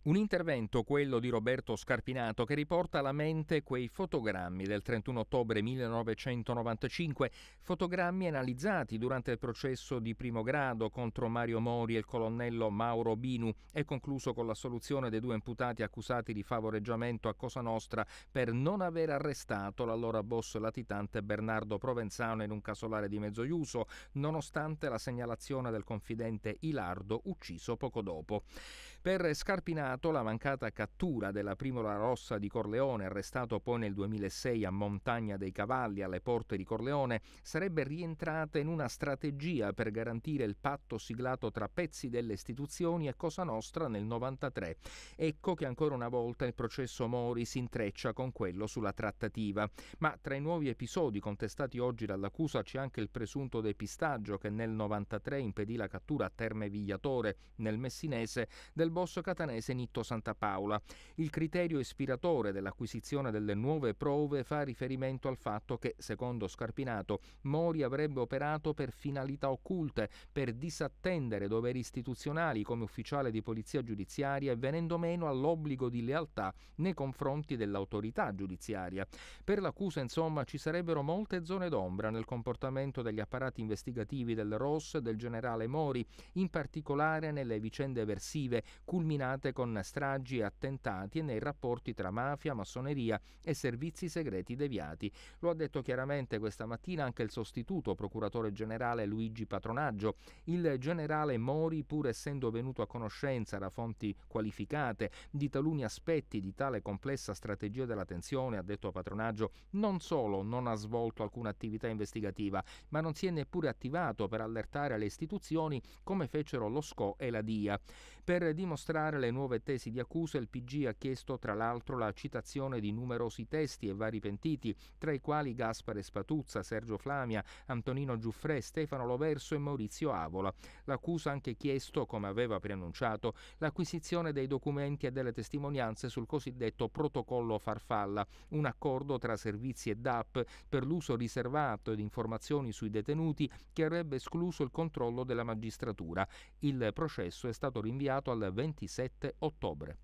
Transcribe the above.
Un intervento, quello di Roberto Scarpinato, che riporta alla mente quei fotogrammi del 31 ottobre 1995, fotogrammi analizzati durante il processo di primo grado contro Mario Mori e il colonnello Mauro Binu e concluso con l'assoluzione dei due imputati accusati di favoreggiamento a Cosa Nostra per non aver arrestato l'allora boss latitante Bernardo Provenzano in un casolare di Mezzoiuso, nonostante la segnalazione del confidente Ilardo ucciso poco dopo. Per Scarpinato Senato la mancata cattura della primola rossa di Corleone, arrestato poi nel 2006 a Montagna dei Cavalli alle porte di Corleone, sarebbe rientrata in una strategia per garantire il patto siglato tra pezzi delle istituzioni e Cosa Nostra nel 1993. Ecco che ancora una volta il processo Mori si intreccia con quello sulla trattativa. Ma tra i nuovi episodi contestati oggi dall'accusa c'è anche il presunto depistaggio che nel 1993 impedì la cattura a Terme Vigliatore, nel Messinese, del boss catanese Benito Santa Paola. Il criterio ispiratore dell'acquisizione delle nuove prove fa riferimento al fatto che, secondo Scarpinato, Mori avrebbe operato per finalità occulte, per disattendere doveri istituzionali come ufficiale di polizia giudiziaria e venendo meno all'obbligo di lealtà nei confronti dell'autorità giudiziaria. Per l'accusa, insomma, ci sarebbero molte zone d'ombra nel comportamento degli apparati investigativi del ROS e del generale Mori, in particolare nelle vicende avversive culminate con con stragi e attentati e nei rapporti tra mafia, massoneria e servizi segreti deviati. Lo ha detto chiaramente questa mattina anche il sostituto procuratore generale Luigi Patronaggio. Il generale Mori, pur essendo venuto a conoscenza da fonti qualificate di taluni aspetti di tale complessa strategia della tensione, ha detto a Patronaggio, non solo non ha svolto alcuna attività investigativa, ma non si è neppure attivato per allertare le istituzioni come fecero lo SCO e la DIA. Per dimostrare le nuove nuove tesi di accusa, il PG ha chiesto tra l'altro la citazione di numerosi testi e vari pentiti, tra i quali Gaspare Spatuzza, Sergio Flamia, Antonino Giuffrè, Stefano Loverso e Maurizio Avola. L'accusa ha anche chiesto, come aveva preannunciato, l'acquisizione dei documenti e delle testimonianze sul cosiddetto protocollo farfalla, un accordo tra servizi e DAP per l'uso riservato di informazioni sui detenuti che avrebbe escluso il controllo della magistratura. Il processo è stato rinviato al 27 ottobre. outubro.